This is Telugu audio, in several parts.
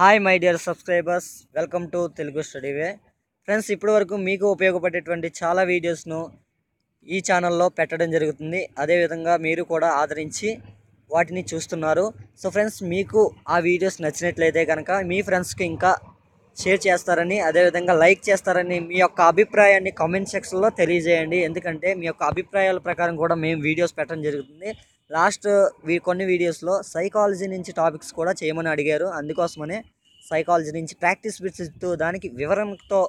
hi my dear subscribers welcome to Telugu study way friends ఇప్పటివరకు మీకు ఉపయోగపడేటువంటి చాలా వీడియోస్ను ఈ ఛానల్లో పెట్టడం జరుగుతుంది అదేవిధంగా మీరు కూడా ఆదరించి వాటిని చూస్తున్నారు సో ఫ్రెండ్స్ మీకు ఆ వీడియోస్ నచ్చినట్లయితే కనుక మీ ఫ్రెండ్స్కి ఇంకా షేర్ చేస్తారని అదేవిధంగా లైక్ చేస్తారని మీ యొక్క అభిప్రాయాన్ని కామెంట్ సెక్షన్లో తెలియజేయండి ఎందుకంటే మీ యొక్క అభిప్రాయాల ప్రకారం కూడా మేము వీడియోస్ పెట్టడం జరుగుతుంది లాస్ట్ కొన్ని వీడియోస్లో సైకాలజీ నుంచి టాపిక్స్ కూడా చేయమని అడిగారు అందుకోసమనే సైకాలజీ నుంచి ప్రాక్టీస్ బిట్స్ ఇస్తూ దానికి వివరంతో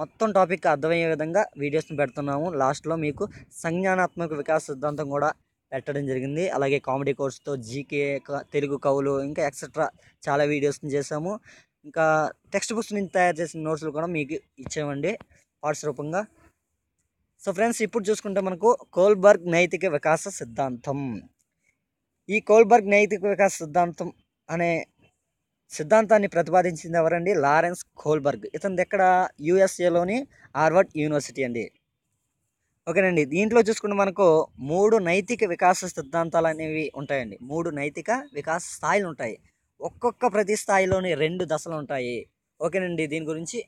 మొత్తం టాపిక్ అర్థమయ్యే విధంగా వీడియోస్ని పెడుతున్నాము లాస్ట్లో మీకు సంజ్ఞానాత్మక వికాస సిద్ధాంతం కూడా పెట్టడం జరిగింది అలాగే కామెడీ కోర్స్తో జీకే తెలుగు కవులు ఇంకా ఎక్సెట్రా చాలా వీడియోస్ని చేశాము ఇంకా టెక్స్ట్ బుక్స్ నుంచి తయారు చేసిన నోట్స్లు కూడా మీకు ఇచ్చామండి పార్ట్స్ రూపంగా సో ఫ్రెండ్స్ ఇప్పుడు చూసుకుంటే మనకు కోల్బర్గ్ నైతిక వికాస సిద్ధాంతం ఈ కోల్బర్గ్ నైతిక సిద్ధాంతం అనే సిద్ధాంతాన్ని ప్రతిపాదించింది ఎవరండి లారెన్స్ కోల్బర్గ్ ఇతని ఎక్కడ యూఎస్ఏలోని హార్వర్డ్ యూనివర్సిటీ అండి ఓకేనండి దీంట్లో చూసుకుంటే మనకు మూడు నైతిక వికాస సిద్ధాంతాలు అనేవి ఉంటాయండి మూడు నైతిక వికాస స్థాయిలు ఉంటాయి ఒక్కొక్క ప్రతి స్థాయిలోని రెండు దశలు ఉంటాయి ఓకేనండి దీని గురించి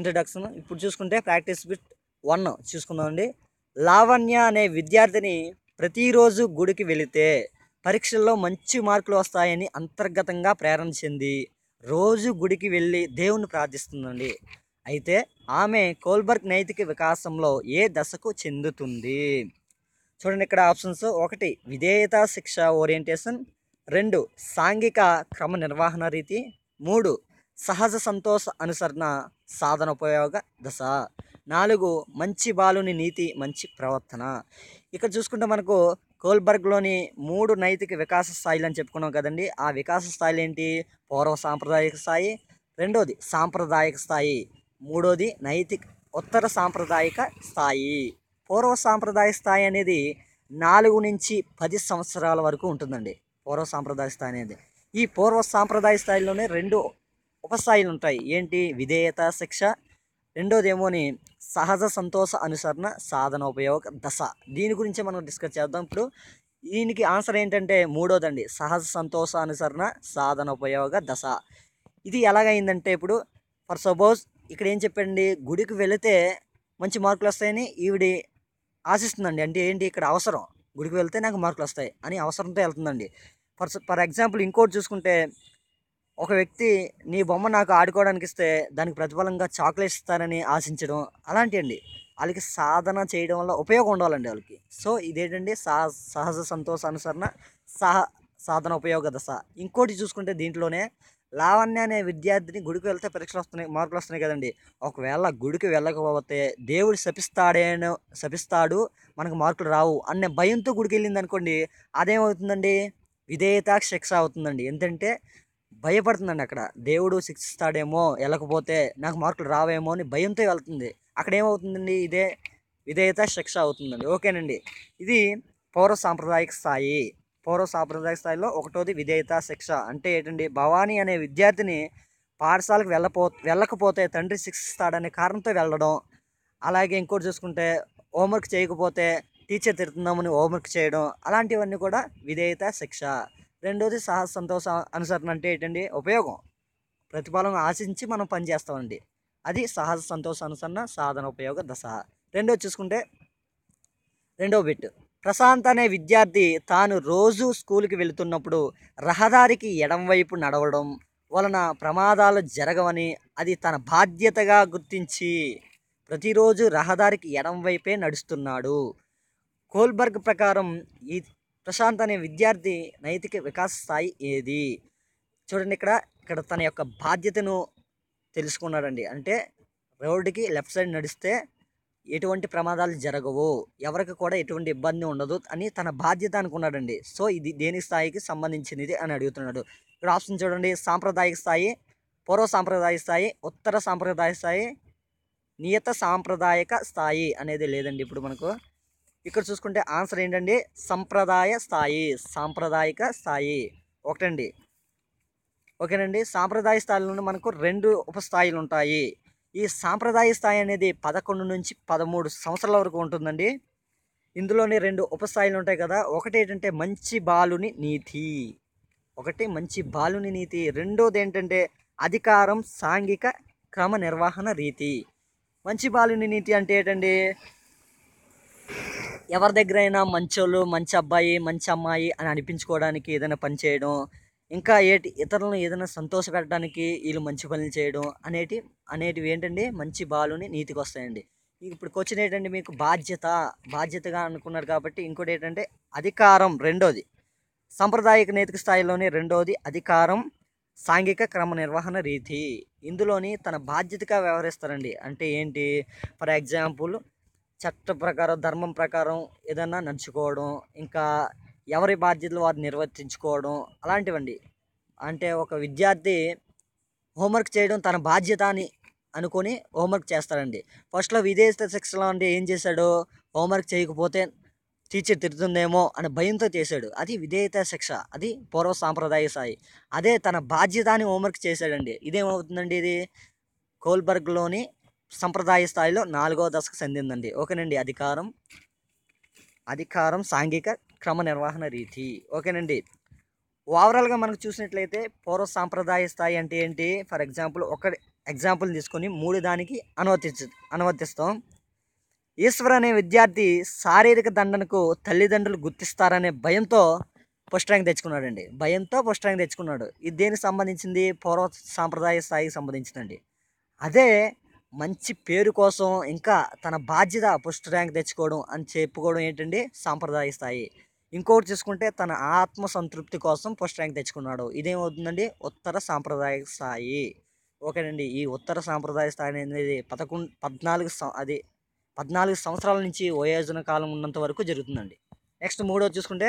ఇంట్రడక్షన్ ఇప్పుడు చూసుకుంటే ప్రాక్టీస్ బిట్ వన్ చూసుకుందామండి లావణ్య అనే విద్యార్థిని ప్రతిరోజు గుడికి వెళితే పరీక్షల్లో మంచి మార్కులు వస్తాయని అంతర్గతంగా ప్రేరణ చెంది రోజు గుడికి వెళ్ళి దేవుణ్ణి ప్రార్థిస్తుందండి అయితే ఆమె కోల్బర్గ్ నైతిక వికాసంలో ఏ దశకు చెందుతుంది చూడండి ఇక్కడ ఆప్షన్స్ ఒకటి విధేయత శిక్ష ఓరియంటేషన్ రెండు సాంఘిక క్రమ నిర్వహణ రీతి మూడు సహజ సంతోష అనుసరణ సాధన ఉపయోగ దశ నాలుగు మంచి బాలుని నీతి మంచి ప్రవర్తన ఇక్కడ చూసుకుంటే మనకు కోల్బర్గ్లోని మూడు నైతిక వికాస స్థాయిలు అని చెప్పుకున్నాం కదండి ఆ వికాస స్థాయిలు ఏంటి పూర్వ సాంప్రదాయక స్థాయి రెండోది సాంప్రదాయక స్థాయి మూడోది నైతిక ఉత్తర సాంప్రదాయక స్థాయి పూర్వ సాంప్రదాయ స్థాయి అనేది నాలుగు నుంచి పది సంవత్సరాల వరకు ఉంటుందండి పూర్వ సాంప్రదాయ స్థాయి అనేది ఈ పూర్వ సాంప్రదాయ స్థాయిలోనే రెండు ఉపస్థాయిలు ఉంటాయి ఏంటి విధేయత శిక్ష రెండోదేమోని సహజ సంతోష అనుసరణ సాధన ఉపయోగ దశ దీని గురించి మనం డిస్కస్ చేద్దాం ఇప్పుడు దీనికి ఆన్సర్ ఏంటంటే మూడోదండి సహజ సంతోష అనుసరణ సాధన ఉపయోగ దశ ఇది ఎలాగైందంటే ఇప్పుడు ఫర్ సపోజ్ ఇక్కడ ఏం చెప్పండి గుడికి వెళితే మంచి మార్కులు వస్తాయని ఈవిడి ఆశిస్తుందండి అంటే ఏంటి ఇక్కడ అవసరం గుడికి వెళ్తే నాకు మార్కులు వస్తాయి అని అవసరంతో వెళ్తుందండి ఫర్ ఫర్ ఎగ్జాంపుల్ ఇంకోటి చూసుకుంటే ఒక వ్యక్తి నీ బొమ్మ నాకు ఆడుకోవడానికి ఇస్తే దానికి ప్రతిఫలంగా చాక్లెట్ ఇస్తారని ఆశించడం అలాంటివండి వాళ్ళకి సాధన చేయడం వల్ల ఉపయోగం ఉండాలండి వాళ్ళకి సో ఇదేంటండి సహ సహజ సంతోష అనుసరణ సహ సాధన ఉపయోగ దశ ఇంకోటి చూసుకుంటే దీంట్లోనే లావణ్య అనే విద్యార్థిని గుడికి వెళ్తే పరీక్షలు వస్తున్నాయి మార్కులు వస్తున్నాయి కదండి ఒకవేళ గుడికి వెళ్ళకపోతే దేవుడు శపిస్తాడేనో శపిస్తాడు మనకు మార్కులు రావు అనే భయంతో గుడికి వెళ్ళింది అనుకోండి అదేమవుతుందండి విధేయత శిక్ష అవుతుందండి ఎందుకంటే భయపడుతుందండి అక్కడ దేవుడు సిక్స్ ఇస్తాడేమో వెళ్ళకపోతే నాకు మార్కులు రావేమో అని భయంతో వెళ్తుంది అక్కడ ఏమవుతుందండి ఇదే విధేయత శిక్ష అవుతుందండి ఓకేనండి ఇది పౌర సాంప్రదాయక స్థాయి పౌర సాంప్రదాయక స్థాయిలో ఒకటోది విధేయత శిక్ష అంటే ఏంటండి భవానీ అనే విద్యార్థిని పాఠశాలకు వెళ్ళపో వెళ్ళకపోతే తండ్రి శిక్షిస్తాడనే కారణంతో వెళ్ళడం అలాగే ఇంకోటి చూసుకుంటే హోంవర్క్ చేయకపోతే టీచర్ తిడుతున్నామని హోంవర్క్ చేయడం అలాంటివన్నీ కూడా విధేయత శిక్ష రెండోది సాహస సంతోష అనుసరణ అంటే ఏంటండి ఉపయోగం ప్రతిఫలం ఆశించి మనం పనిచేస్తామండి అది సహజ సంతోష అనుసరణ సాధన ఉపయోగ దశ రెండో చూసుకుంటే రెండో బిట్ ప్రశాంత్ అనే విద్యార్థి తాను రోజు స్కూల్కి వెళుతున్నప్పుడు రహదారికి వైపు నడవడం వలన ప్రమాదాలు జరగవని అది తన బాధ్యతగా గుర్తించి ప్రతిరోజు రహదారికి ఎడంవైపే నడుస్తున్నాడు కోల్బర్గ్ ప్రకారం ఈ ప్రశాంత్ అనే విద్యార్థి నైతిక వికాస స్థాయి ఏది చూడండి ఇక్కడ ఇక్కడ తన యొక్క బాధ్యతను తెలుసుకున్నాడండి అంటే రోడ్డుకి లెఫ్ట్ సైడ్ నడిస్తే ఎటువంటి ప్రమాదాలు జరగవు ఎవరికి కూడా ఎటువంటి ఇబ్బంది ఉండదు అని తన బాధ్యత అనుకున్నాడండి సో ఇది దేని స్థాయికి సంబంధించినది అని అడుగుతున్నాడు ఇక్కడ ఆప్షన్ చూడండి సాంప్రదాయక స్థాయి పూర్వ సాంప్రదాయ స్థాయి ఉత్తర సాంప్రదాయ స్థాయి నియత సాంప్రదాయక స్థాయి అనేది లేదండి ఇప్పుడు మనకు ఇక్కడ చూసుకుంటే ఆన్సర్ ఏంటండి సంప్రదాయ స్థాయి సాంప్రదాయిక స్థాయి ఒకటండి ఓకేనండి సాంప్రదాయ స్థాయిలో మనకు రెండు ఉపస్థాయిలు ఉంటాయి ఈ సాంప్రదాయ స్థాయి అనేది పదకొండు నుంచి పదమూడు సంవత్సరాల వరకు ఉంటుందండి ఇందులోనే రెండు ఉపస్థాయిలు ఉంటాయి కదా ఒకటి ఏంటంటే మంచి బాలుని నీతి ఒకటి మంచి బాలుని నీతి రెండోది ఏంటంటే అధికారం సాంఘిక క్రమ నిర్వహణ రీతి మంచి బాలుని నీతి అంటే ఏంటండి ఎవరి దగ్గర అయినా మంచోళ్ళు మంచి అబ్బాయి మంచి అమ్మాయి అని అనిపించుకోవడానికి ఏదైనా పని చేయడం ఇంకా ఏటి ఇతరులను ఏదైనా సంతోష పెట్టడానికి వీళ్ళు మంచి పనులు చేయడం అనేటి అనేటివి ఏంటండి మంచి బాలుని నీతికి వస్తాయండి ఇప్పుడు క్వశ్చన్ ఏంటంటే మీకు బాధ్యత బాధ్యతగా అనుకున్నారు కాబట్టి ఇంకోటి ఏంటంటే అధికారం రెండోది సాంప్రదాయక నేతిక స్థాయిలోని రెండోది అధికారం సాంఘిక క్రమ నిర్వహణ రీతి ఇందులోని తన బాధ్యతగా వ్యవహరిస్తారండి అంటే ఏంటి ఫర్ ఎగ్జాంపుల్ చట్ట ప్రకారం ధర్మం ప్రకారం ఏదైనా నడుచుకోవడం ఇంకా ఎవరి బాధ్యతలు వారు నిర్వర్తించుకోవడం అలాంటివండి అంటే ఒక విద్యార్థి హోంవర్క్ చేయడం తన బాధ్యత అని అనుకొని హోంవర్క్ చేస్తాడండి ఫస్ట్లో విదేశ శిక్షణ అంటే ఏం చేశాడు హోంవర్క్ చేయకపోతే టీచర్ తిరుగుతుందేమో అని భయంతో చేశాడు అది విధేయత శిక్ష అది పూర్వ సాంప్రదాయ స్థాయి అదే తన బాధ్యత అని హోంవర్క్ చేశాడండి ఇదేమవుతుందండి ఇది కోల్బర్గ్లోని సంప్రదాయ స్థాయిలో నాలుగవ దశకు చెందిందండి ఓకేనండి అధికారం అధికారం సాంఘిక క్రమ నిర్వహణ రీతి ఓకేనండి ఓవరాల్గా మనకు చూసినట్లయితే పూర్వ సాంప్రదాయ స్థాయి అంటే ఏంటి ఫర్ ఎగ్జాంపుల్ ఒక ఎగ్జాంపుల్ తీసుకొని మూడు దానికి అనువర్తించ అనువర్తిస్తాం ఈశ్వర్ అనే విద్యార్థి శారీరక దండనకు తల్లిదండ్రులు గుర్తిస్తారనే భయంతో ఫస్ట్ ర్యాంక్ తెచ్చుకున్నాడండి భయంతో ఫస్ట్ ర్యాంక్ తెచ్చుకున్నాడు ఇది దేనికి సంబంధించింది పూర్వ సాంప్రదాయ స్థాయికి సంబంధించిందండి అదే మంచి పేరు కోసం ఇంకా తన బాధ్యత ఫస్ట్ ర్యాంక్ తెచ్చుకోవడం అని చెప్పుకోవడం ఏంటండి సాంప్రదాయ స్థాయి ఇంకొకటి చూసుకుంటే తన ఆత్మ సంతృప్తి కోసం ఫస్ట్ ర్యాంక్ తెచ్చుకున్నాడు ఇదేమవుతుందండి ఉత్తర సాంప్రదాయ స్థాయి ఓకేనండి ఈ ఉత్తర సాంప్రదాయ స్థాయి అనేది పదకొండు పద్నాలుగు అది పద్నాలుగు సంవత్సరాల నుంచి వయోజన కాలం ఉన్నంత వరకు జరుగుతుందండి నెక్స్ట్ మూడో చూసుకుంటే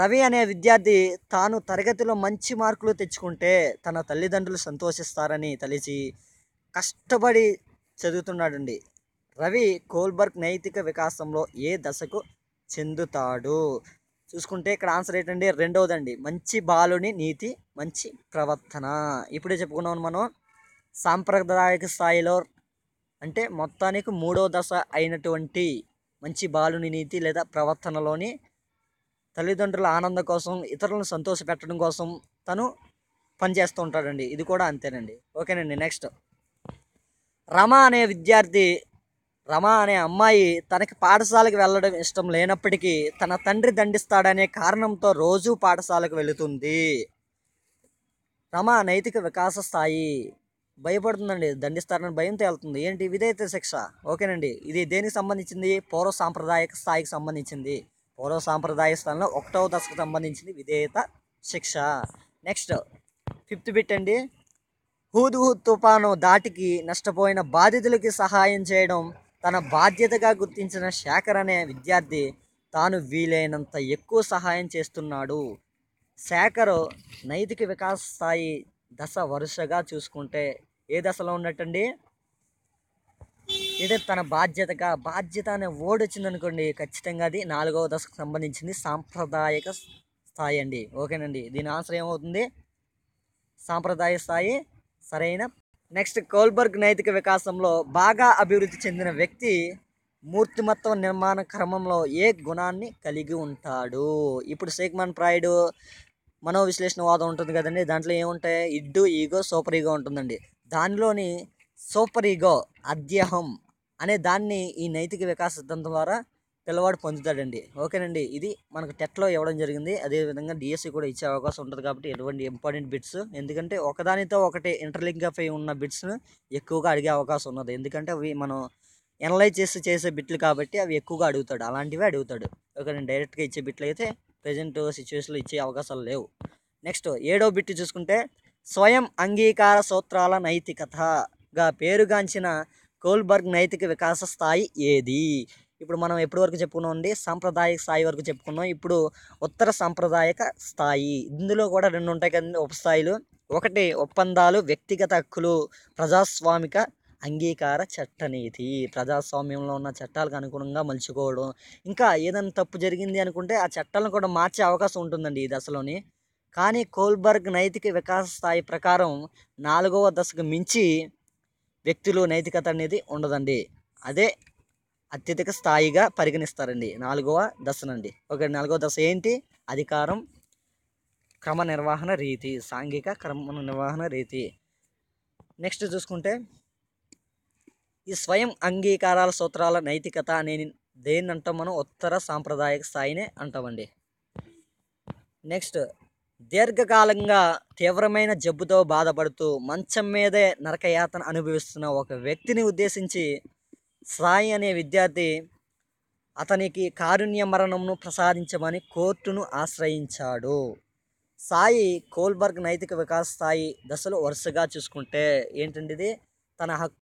రవి అనే విద్యార్థి తాను తరగతిలో మంచి మార్కులు తెచ్చుకుంటే తన తల్లిదండ్రులు సంతోషిస్తారని తలిచి కష్టపడి చదువుతున్నాడండి రవి కోల్బర్గ్ నైతిక వికాసంలో ఏ దశకు చెందుతాడు చూసుకుంటే ఇక్కడ ఆన్సర్ ఏంటండి రెండవదండి మంచి బాలుని నీతి మంచి ప్రవర్తన ఇప్పుడే చెప్పుకున్నాం మనం సాంప్రదాయక స్థాయిలో అంటే మొత్తానికి మూడో దశ అయినటువంటి మంచి బాలుని నీతి లేదా ప్రవర్తనలోని తల్లిదండ్రుల ఆనందం కోసం ఇతరులను సంతోషపెట్టడం కోసం తను పనిచేస్తూ ఉంటాడండి ఇది కూడా అంతేనండి ఓకేనండి నెక్స్ట్ రమ అనే విద్యార్థి రమ అనే అమ్మాయి తనకి పాఠశాలకు వెళ్ళడం ఇష్టం లేనప్పటికీ తన తండ్రి దండిస్తాడనే కారణంతో రోజూ పాఠశాలకు వెళుతుంది రమ నైతిక వికాస స్థాయి భయపడుతుందండి దండిస్తారని భయంతో వెళ్తుంది ఏంటి విధేయత శిక్ష ఓకేనండి ఇది దేనికి సంబంధించింది పూర్వ సాంప్రదాయక స్థాయికి సంబంధించింది పూర్వ సాంప్రదాయ స్థాయిలో ఒకటవ దశకు సంబంధించింది విధేయత శిక్ష నెక్స్ట్ ఫిఫ్త్ బిట్ అండి హూద్హూద్ తుఫాను దాటికి నష్టపోయిన బాధితులకి సహాయం చేయడం తన బాధ్యతగా గుర్తించిన శేఖర్ అనే విద్యార్థి తాను వీలైనంత ఎక్కువ సహాయం చేస్తున్నాడు శేఖర్ నైతిక వికాస స్థాయి దశ వరుసగా చూసుకుంటే ఏ దశలో ఉన్నట్టండి ఇది తన బాధ్యతగా బాధ్యత అనే వర్డ్ ఖచ్చితంగా అది నాలుగవ దశకు సంబంధించింది సాంప్రదాయక స్థాయి అండి ఓకేనండి దీని ఆన్సర్ ఏమవుతుంది సాంప్రదాయ స్థాయి సరైన నెక్స్ట్ కోల్బర్గ్ నైతిక వికాసంలో బాగా అభివృద్ధి చెందిన వ్యక్తి మూర్తిమత్వ నిర్మాణ క్రమంలో ఏ గుణాన్ని కలిగి ఉంటాడు ఇప్పుడు శేఖమాన్ ప్రాయుడు మనో వాదం ఉంటుంది కదండి దాంట్లో ఏముంటాయి ఇడ్డు ఈగో సూపర్ ఈగో ఉంటుందండి దానిలోని సూపర్ ఈగో అధ్యహం అనే దాన్ని ఈ నైతిక వికాస సిద్ధాంతం ద్వారా పిల్లవాడు పొందుతాడండి ఓకేనండి ఇది మనకు టెట్లో ఇవ్వడం జరిగింది అదేవిధంగా డిఎస్సి e కూడా ఇచ్చే అవకాశం ఉంటుంది కాబట్టి ఎటువంటి ఇంపార్టెంట్ బిట్స్ ఎందుకంటే ఒకదానితో ఒకటి ఇంటర్లింక్ అయి ఉన్న బిట్స్ను ఎక్కువగా అడిగే అవకాశం ఉన్నది ఎందుకంటే అవి మనం ఎనలైజ్ చేసి చేసే బిట్లు కాబట్టి అవి ఎక్కువగా అడుగుతాడు అలాంటివే అడుగుతాడు ఓకేనండి డైరెక్ట్గా ఇచ్చే బిట్లు అయితే ప్రజెంట్ సిచ్యువేషన్లో ఇచ్చే అవకాశాలు లేవు నెక్స్ట్ ఏడో బిట్ చూసుకుంటే స్వయం అంగీకార సూత్రాల నైతికతగా పేరుగాంచిన కోల్బర్గ్ నైతిక వికాస స్థాయి ఏది ఇప్పుడు మనం ఎప్పటి వరకు చెప్పుకున్నాం అండి సాంప్రదాయక స్థాయి వరకు చెప్పుకున్నాం ఇప్పుడు ఉత్తర సాంప్రదాయక స్థాయి ఇందులో కూడా రెండు ఉంటాయి కదండి ఉపస్థాయిలు ఒకటి ఒప్పందాలు వ్యక్తిగత హక్కులు ప్రజాస్వామిక అంగీకార చట్టనీతి ప్రజాస్వామ్యంలో ఉన్న చట్టాలకు అనుగుణంగా మలుచుకోవడం ఇంకా ఏదైనా తప్పు జరిగింది అనుకుంటే ఆ చట్టాలను కూడా మార్చే అవకాశం ఉంటుందండి ఈ దశలోని కానీ కోల్బర్గ్ నైతిక వికాస స్థాయి ప్రకారం నాలుగవ దశకు మించి వ్యక్తులు నైతికత అనేది ఉండదండి అదే అత్యధిక స్థాయిగా పరిగణిస్తారండి నాలుగవ దశనండి ఒకటి నాలుగవ దశ ఏంటి అధికారం క్రమ నిర్వహణ రీతి సాంఘిక క్రమ నిర్వహణ రీతి నెక్స్ట్ చూసుకుంటే ఈ స్వయం అంగీకారాల సూత్రాల నైతికత అనే దేన్ని అంటాం మనం ఉత్తర సాంప్రదాయక స్థాయినే అంటామండి నెక్స్ట్ దీర్ఘకాలంగా తీవ్రమైన జబ్బుతో బాధపడుతూ మంచం మీదే నరకయాతన అనుభవిస్తున్న ఒక వ్యక్తిని ఉద్దేశించి సాయి అనే విద్యార్థి అతనికి కారుణ్య మరణంను ప్రసాదించమని కోర్టును ఆశ్రయించాడు సాయి కోల్బర్గ్ నైతిక వికాస్ స్థాయి దశలు వరుసగా చూసుకుంటే ఏంటంటే ఇది తన హక్కు